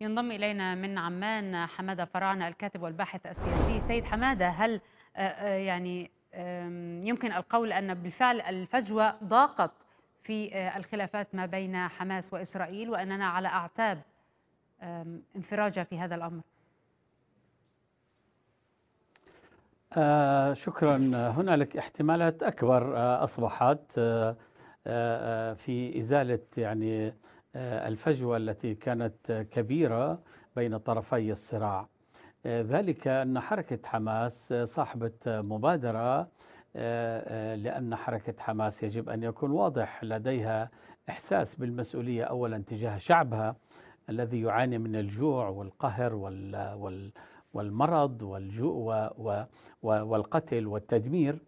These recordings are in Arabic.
ينضم إلينا من عمان حمادة فراعنة الكاتب والباحث السياسي سيد حمادة هل آه، آه، يعني يمكن القول أن بالفعل الفجوة ضاقت في آه، الخلافات ما بين حماس وإسرائيل وأننا على أعتاب انفراجة في هذا الأمر آه شكرا هنالك احتمالات أكبر أصبحت في إزالة يعني آه، الفجوة التي كانت كبيرة بين طرفي الصراع آه، ذلك أن حركة حماس صاحبة مبادرة آه، لأن حركة حماس يجب أن يكون واضح لديها إحساس بالمسؤولية أولا تجاه شعبها الذي يعاني من الجوع والقهر والمرض والجوع والقتل والتدمير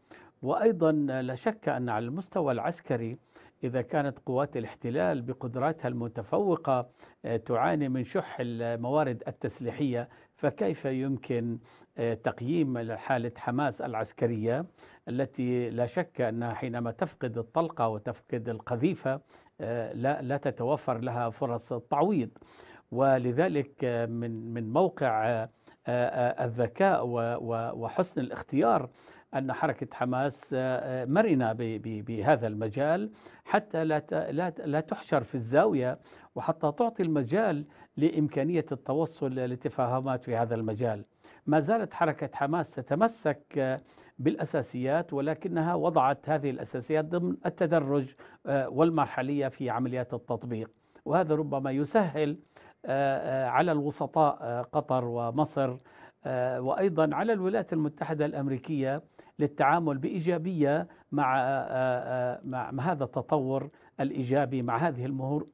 وأيضا لا شك أن على المستوى العسكري إذا كانت قوات الاحتلال بقدراتها المتفوقة آه، تعاني من شح الموارد التسليحية فكيف يمكن آه، تقييم حالة حماس العسكرية التي لا شك أنها حينما تفقد الطلقة وتفقد القذيفة آه، لا, لا تتوفر لها فرص التعويض ولذلك من من موقع الذكاء وحسن الاختيار أن حركة حماس آه، آه، مرنة بهذا المجال حتى لا لا تحشر في الزاوية وحتى تعطي المجال لإمكانية التوصل لتفاهمات في هذا المجال ما زالت حركة حماس تتمسك بالأساسيات ولكنها وضعت هذه الأساسيات ضمن التدرج آه، والمرحلية في عمليات التطبيق وهذا ربما يسهل على الوسطاء قطر ومصر آه، وايضا على الولايات المتحده الامريكيه للتعامل بايجابيه مع آه، آه، مع هذا التطور الايجابي مع هذه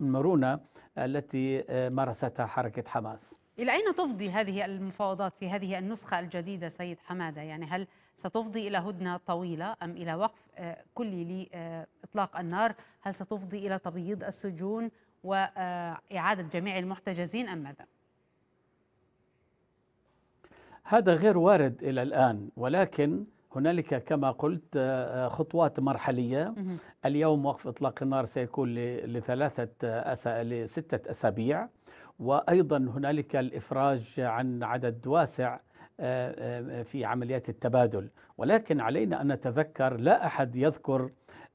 المرونه التي مارستها حركه حماس. الى اين تفضي هذه المفاوضات في هذه النسخه الجديده سيد حماده؟ يعني هل ستفضي الى هدنه طويله ام الى وقف كلي لاطلاق النار؟ هل ستفضي الى تبييض السجون واعاده جميع المحتجزين ام ماذا؟ هذا غير وارد الى الان ولكن هنالك كما قلت آه، آه، خطوات مرحليه اليوم وقف اطلاق النار سيكون لثلاثه أس... لسته اسابيع وايضا هنالك الافراج عن عدد واسع آه، في عمليات التبادل ولكن علينا ان نتذكر لا احد يذكر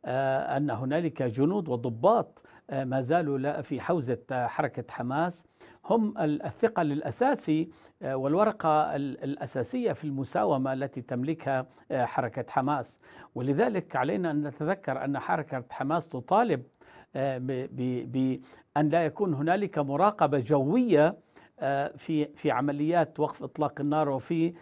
ان هنالك جنود وضباط ما زالوا في حوزه حركه حماس هم الثقل الأساسي آه، والورقة الأساسية في المساومة التي تملكها آه، حركة حماس ولذلك علينا أن نتذكر أن حركة حماس تطالب آه، بأن لا يكون هنالك مراقبة جوية في في عمليات وقف اطلاق النار وفي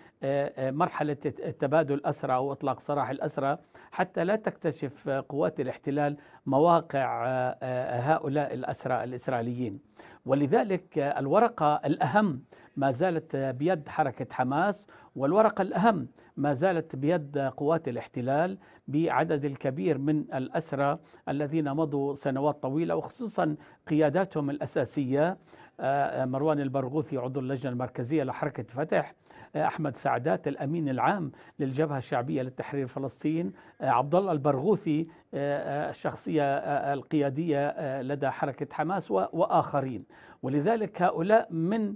مرحله تبادل اسرى او اطلاق سراح الاسرى حتى لا تكتشف قوات الاحتلال مواقع آه، آه، هؤلاء الأسرى الإسرائيليين ولذلك الورقة الأهم ما زالت بيد حركة حماس والورقة الأهم ما زالت بيد قوات الاحتلال بعدد الكبير من الأسرى الذين مضوا سنوات طويلة وخصوصا قياداتهم الأساسية آه، مروان البرغوثي عضو اللجنة المركزية لحركة فتح أحمد سعدات الأمين العام للجبهة الشعبية للتحرير فلسطين آه، عبد الله البرغوثي آه، آه، الشخصية القيادية لدى حركة حماس وآخرين ولذلك هؤلاء من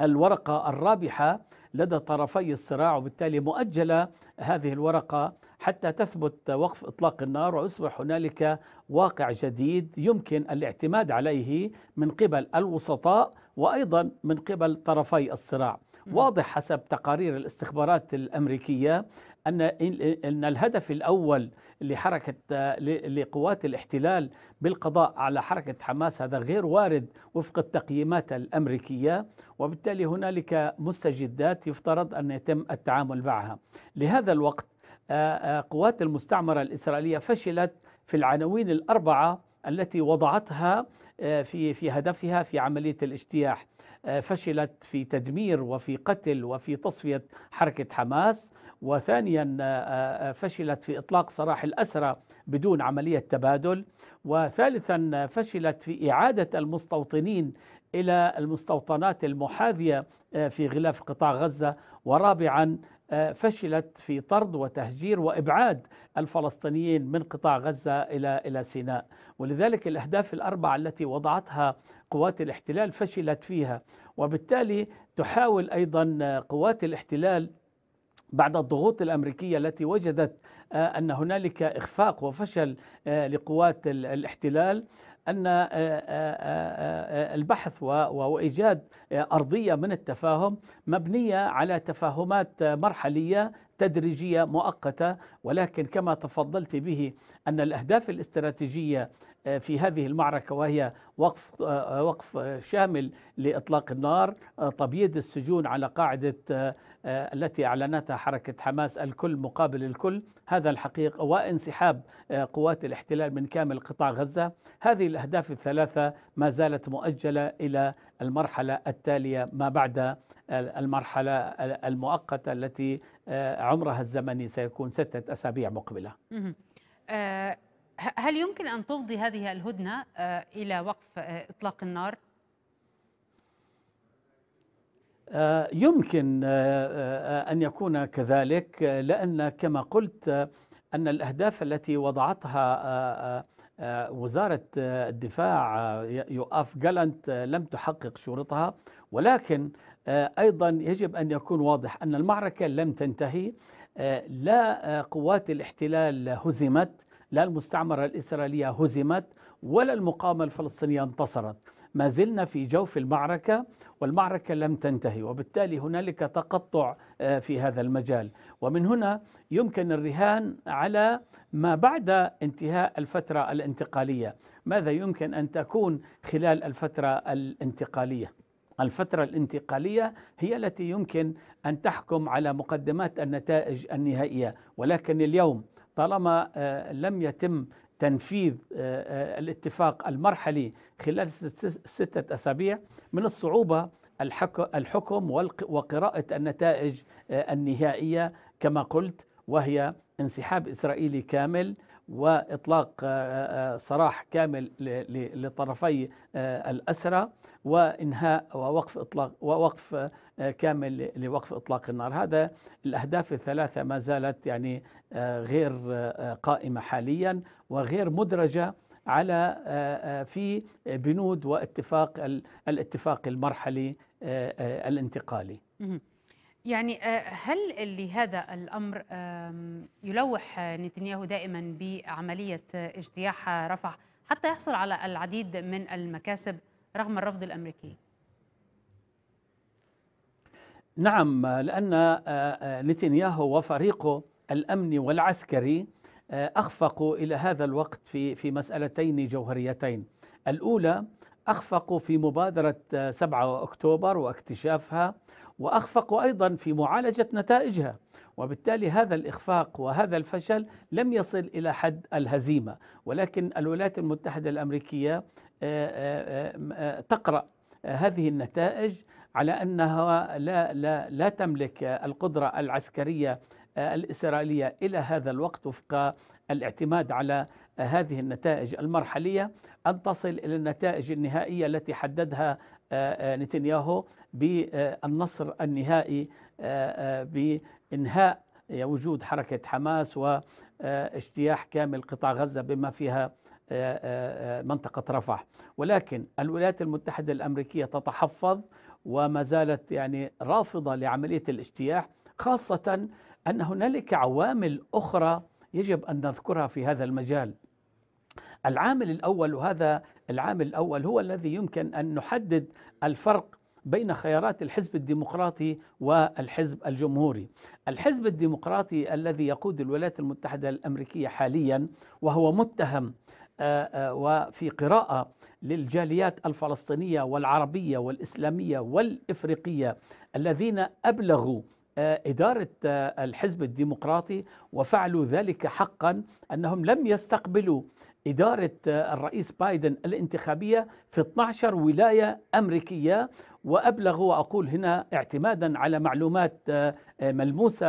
الورقة الرابحة لدى طرفي الصراع وبالتالي مؤجلة هذه الورقة حتى تثبت وقف إطلاق النار ويصبح هنالك واقع جديد يمكن الاعتماد عليه من قبل الوسطاء وأيضا من قبل طرفي الصراع واضح حسب تقارير الاستخبارات الأمريكية أن أن الهدف الأول لحركة لقوات الاحتلال بالقضاء على حركة حماس هذا غير وارد وفق التقييمات الأمريكية وبالتالي هنالك مستجدات يفترض أن يتم التعامل معها لهذا الوقت قوات المستعمرة الإسرائيلية فشلت في العناوين الأربعة التي وضعتها في في هدفها في عمليه الاجتياح آه، فشلت في تدمير وفي قتل وفي تصفية حركة حماس وثانيا آه، آه، فشلت في إطلاق سراح الأسرى بدون عملية تبادل وثالثا فشلت في إعادة المستوطنين إلى المستوطنات المحاذية في غلاف قطاع غزة ورابعا آه، فشلت في طرد وتهجير وابعاد الفلسطينيين من قطاع غزه الى الى سيناء، ولذلك الاهداف الاربعه التي وضعتها قوات الاحتلال فشلت فيها، وبالتالي تحاول ايضا آه، قوات الاحتلال بعد الضغوط الامريكيه التي وجدت آه، ان هنالك اخفاق وفشل لقوات الاحتلال أن آه، آه، آه، البحث وإيجاد أرضية من التفاهم مبنية على تفاهمات مرحلية تدريجية مؤقتة ولكن كما تفضلت به أن الأهداف الاستراتيجية في هذه المعركة وهي وقف وقف شامل لإطلاق النار تبييض السجون على قاعدة التي أعلنتها حركة حماس الكل مقابل الكل هذا الحقيقة وانسحاب قوات الاحتلال من كامل قطاع غزة هذه الأهداف الثلاثة ما زالت مؤجلة إلى المرحلة التالية ما بعد المرحلة المؤقتة التي عمرها الزمني سيكون ستة أسابيع مقبلة هل يمكن أن تفضي هذه الهدنة آه، إلى وقف آه، إطلاق النار؟ آه، يمكن أن يكون كذلك لأن كما قلت أن الأهداف التي وضعتها وزارة الدفاع يؤاف جالنت لم تحقق شروطها ولكن أيضا يجب أن يكون واضح أن المعركة لم تنتهي لا قوات الاحتلال هزمت لا المستعمرة الإسرائيلية هزمت ولا المقاومة الفلسطينية انتصرت ما زلنا في جوف المعركة والمعركة لم تنتهي وبالتالي هنالك تقطع آه، في هذا المجال ومن هنا يمكن الرهان على ما بعد انتهاء الفترة الانتقالية ماذا يمكن أن تكون خلال الفترة الانتقالية الفترة الانتقالية هي التي يمكن أن تحكم على مقدمات النتائج النهائية ولكن اليوم طالما آه، لم يتم تنفيذ آه، آه، الاتفاق المرحلي خلال ستة أسابيع من الصعوبة الحكم وقراءة النتائج النهائية كما قلت وهي انسحاب إسرائيلي كامل واطلاق سراح آه، آه، آه، كامل لطرفي الاسرى وانهاء ووقف اطلاق ووقف كامل لوقف اطلاق النار هذا الاهداف الثلاثه ما زالت يعني غير قائمه حاليا وغير مدرجه على في بنود واتفاق الاتفاق المرحلي الانتقالي يعني آه، هل لهذا الامر يلوح نتنياهو دائما بعمليه اجتياح رفح حتى يحصل على العديد من المكاسب رغم الرفض الامريكي؟ نعم لان آه، آه، نتنياهو وفريقه الامني والعسكري اخفقوا الى هذا الوقت في في مسالتين جوهريتين الاولى اخفقوا في مبادره 7 اكتوبر واكتشافها واخفقوا ايضا في معالجه نتائجها وبالتالي هذا الاخفاق وهذا الفشل لم يصل الى حد الهزيمه ولكن الولايات المتحده الامريكيه آه، آه، آه، تقرا هذه النتائج على انها لا لا لا تملك القدره العسكريه الاسرائيليه الى هذا الوقت وفق الاعتماد على هذه النتائج المرحليه ان تصل الى النتائج النهائيه التي حددها آه، آه، نتنياهو بالنصر النهائي آه، بإنهاء وجود حركة حماس واجتياح كامل قطاع غزة بما فيها منطقة رفح ولكن الولايات المتحدة الأمريكية تتحفظ وما زالت يعني رافضة لعملية الاجتياح خاصة أن هنالك عوامل أخرى يجب أن نذكرها في هذا المجال العامل الاول وهذا العامل الاول هو الذي يمكن ان نحدد الفرق بين خيارات الحزب الديمقراطي والحزب الجمهوري. الحزب الديمقراطي الذي يقود الولايات المتحده الامريكيه حاليا وهو متهم آه، آه، وفي قراءه للجاليات الفلسطينيه والعربيه والاسلاميه والافريقيه الذين ابلغوا آه، إدارة الحزب الديمقراطي وفعلوا ذلك حقا أنهم لم يستقبلوا إدارة آه، الرئيس بايدن الانتخابية في 12 ولاية أمريكية وأبلغ وأقول هنا اعتمادا على معلومات آه، آه، ملموسة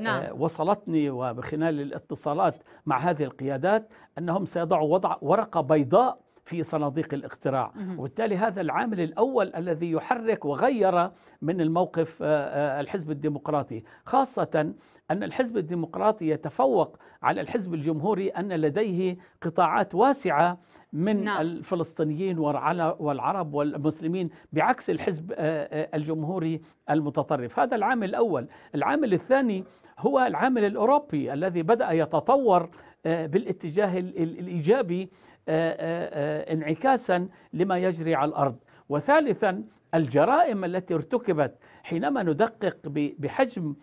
نعم. وصلتني وبخلال الاتصالات مع هذه القيادات أنهم سيضعوا وضع ورقة بيضاء في صناديق الاقتراع وبالتالي هذا العامل الأول الذي يحرك وغير من الموقف آه، آه، الحزب الديمقراطي خاصة أن الحزب الديمقراطي يتفوق على الحزب الجمهوري أن لديه قطاعات واسعة من نعم. الفلسطينيين والعرب والمسلمين بعكس الحزب آه، الجمهوري المتطرف هذا العامل الأول العامل الثاني هو العامل الأوروبي الذي بدأ يتطور بالاتجاه الإيجابي آه، آه، آه، انعكاسا لما يجري على الارض وثالثا الجرائم التي ارتكبت حينما ندقق بحجم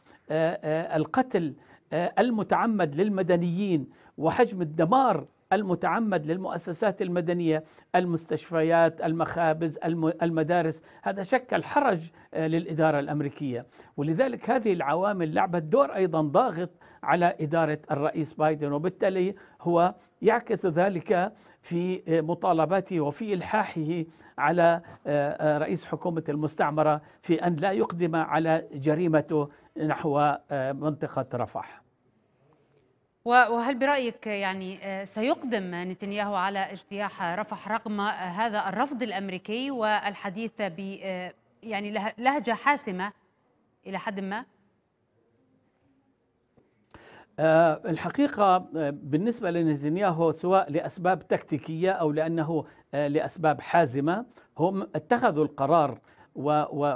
القتل المتعمد للمدنيين وحجم الدمار المتعمد للمؤسسات المدنية المستشفيات المخابز المدارس هذا شكل حرج آه، للإدارة الأمريكية ولذلك هذه العوامل لعبت دور أيضا ضاغط على إدارة الرئيس بايدن وبالتالي هو يعكس ذلك في آه، مطالباته وفي إلحاحه على آه، رئيس حكومة المستعمرة في أن لا يقدم على جريمته نحو منطقة رفح وهل برأيك يعني آه، سيقدم نتنياهو على اجتياح رفح رغم هذا الرفض الأمريكي والحديث ب آه، يعني لهجة حاسمة إلى حد ما؟ آه، الحقيقة بالنسبة لنتنياهو سواء لأسباب تكتيكية أو لأنه لأسباب حازمة هم اتخذوا القرار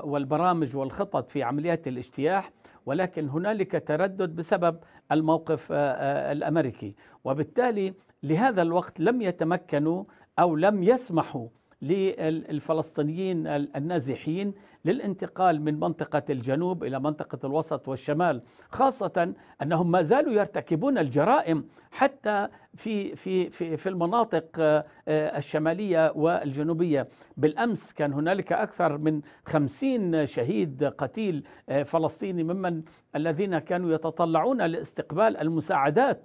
والبرامج والخطط في عمليات الاجتياح ولكن هنالك تردد بسبب الموقف آه، آه، الامريكي وبالتالي لهذا الوقت لم يتمكنوا او لم يسمحوا للفلسطينيين النازحين للانتقال من منطقة الجنوب إلى منطقة الوسط والشمال خاصة أنهم ما زالوا يرتكبون الجرائم حتى في في في في المناطق آه، آه، الشمالية والجنوبية بالأمس كان هنالك أكثر من خمسين شهيد قتيل آه، فلسطيني ممن الذين كانوا يتطلعون لاستقبال المساعدات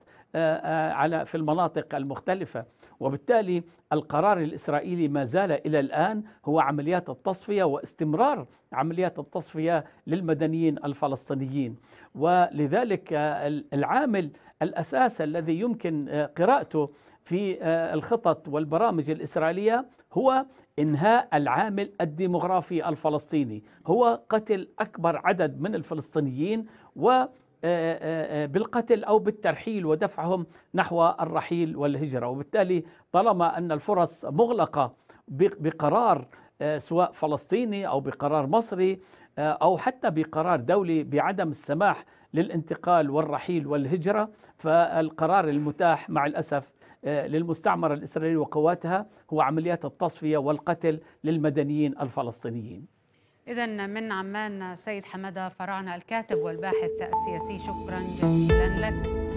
على في المناطق المختلفة وبالتالي القرار الإسرائيلي ما زال إلى الآن هو عمليات التصفية واستمرار عمليات التصفية للمدنيين الفلسطينيين ولذلك العامل الأساس الذي يمكن آه، قراءته في آه، الخطط والبرامج الإسرائيلية هو إنهاء العامل الديمغرافي الفلسطيني هو قتل أكبر عدد من الفلسطينيين و آه، آه، آه، بالقتل او بالترحيل ودفعهم نحو الرحيل والهجره وبالتالي طالما ان الفرص مغلقه بقرار سواء فلسطيني او بقرار مصري او حتى بقرار دولي بعدم السماح للانتقال والرحيل والهجره فالقرار المتاح مع الاسف للمستعمره الاسرائيليه وقواتها هو عمليات التصفيه والقتل للمدنيين الفلسطينيين إذا من عمان سيد حمادة فرعنا الكاتب والباحث السياسي شكرا جزيلا لك